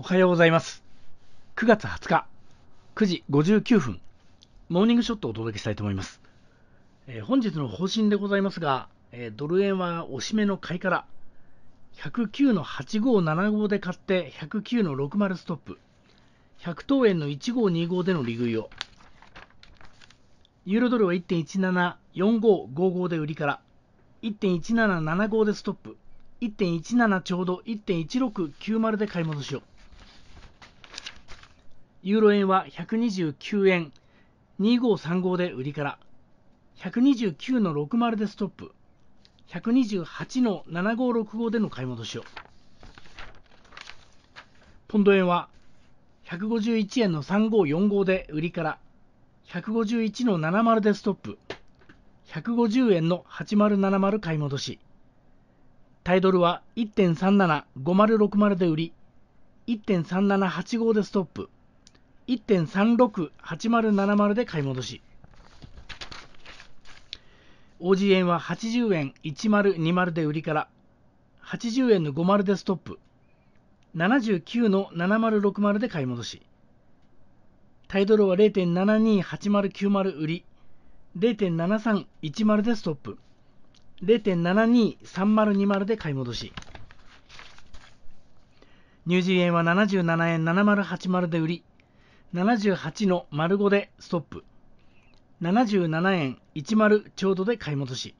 おはようございます。9月20日、9時59分、モーニングショットをお届けしたいと思います。えー、本日の方針でございますが、えー、ドル円は押し目の買いから、109の8575で買って、109の60ストップ、100等円の1525での利食いを、ユーロドルは1.174555で売りから、1.1775でストップ、1.17ちょうど1.1690で買い戻しを。ユーロ円は129円2535で売りから、129の60でストップ、128の7565での買い戻しを。ポンド円は151円の3545で売りから、151の70でストップ、150円の8070買い戻し。タイドルは1.375060で売り、1.3785でストップ。1.368070で買い戻し OG 円は80円1020で売りから80円の50でストップ79の7060で買い戻しタイドルは0.728090売り0.7310でストップ0.723020で買い戻しニュージーエンは77円7080で売り78の丸5でストップ。77円10ちょうどで買い戻し。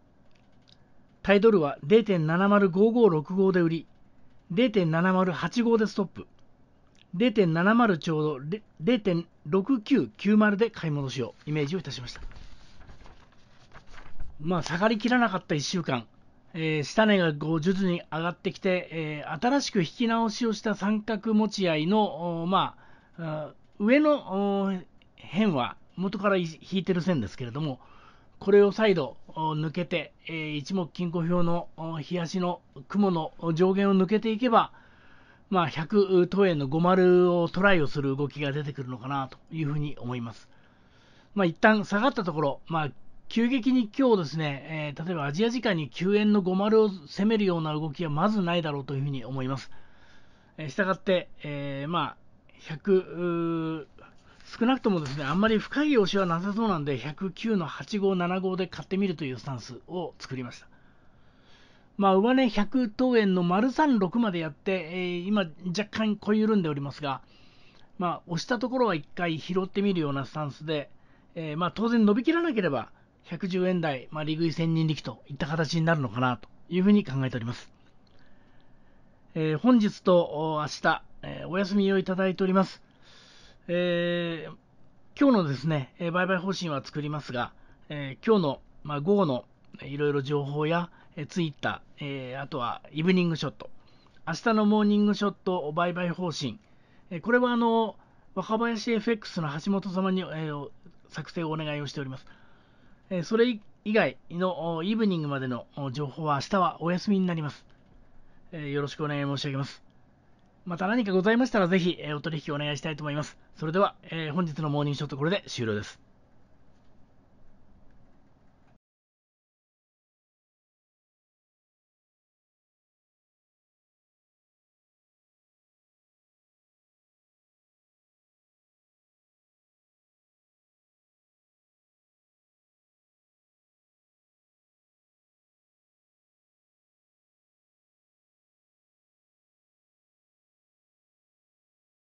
タイドルは0.705565で売り、0.7085でストップ。0.70ちょうど0.6990で買い戻しをイメージをいたしました。まあ、下がりきらなかった1週間、えー、下値が5う徐々に上がってきて、えー、新しく引き直しをした三角持ち合いの、まあ、上の辺は元から引いてる線ですけれども、これを再度抜けて、え一目均衡表の日足の雲の上限を抜けていけば、まあ、100等円の5 0をトライをする動きが出てくるのかなというふうに思います。まあ、一旦下がったところ、まあ、急激に今日ですね、えー、例えばアジア時間に9円の5 0を攻めるような動きはまずないだろうというふうに思います。えー、したがって、えー、まあ、100少なくともですねあんまり深い押しはなさそうなんで109の8575で買ってみるというスタンスを作りました。まあ、上値100等円の丸36までやって、えー、今、若干小緩んでおりますが、まあ、押したところは1回拾ってみるようなスタンスで、えー、まあ、当然伸びきらなければ、110円台、まあ、利食い千人力といった形になるのかなというふうに考えております。えー、本日と明日、えー、お休みをいただいております。えー、今日のですね、え売買方針は作りますが、えー、今日の、まあ、午後のいろいろ情報や、えー、ツイッター、えー、あとはイブニングショット、明日のモーニングショット売買方針、えー、これはあの若林 FX の橋本様に、えー、作成をお願いをしております。えー、それ以外のイブニングまでの情報は明日はお休みになります。えー、よろしくお願い申し上げます。また何かございましたら、ぜひ、えお取引お願いしたいと思います。それでは、え本日のモーニングショットこれで終了です。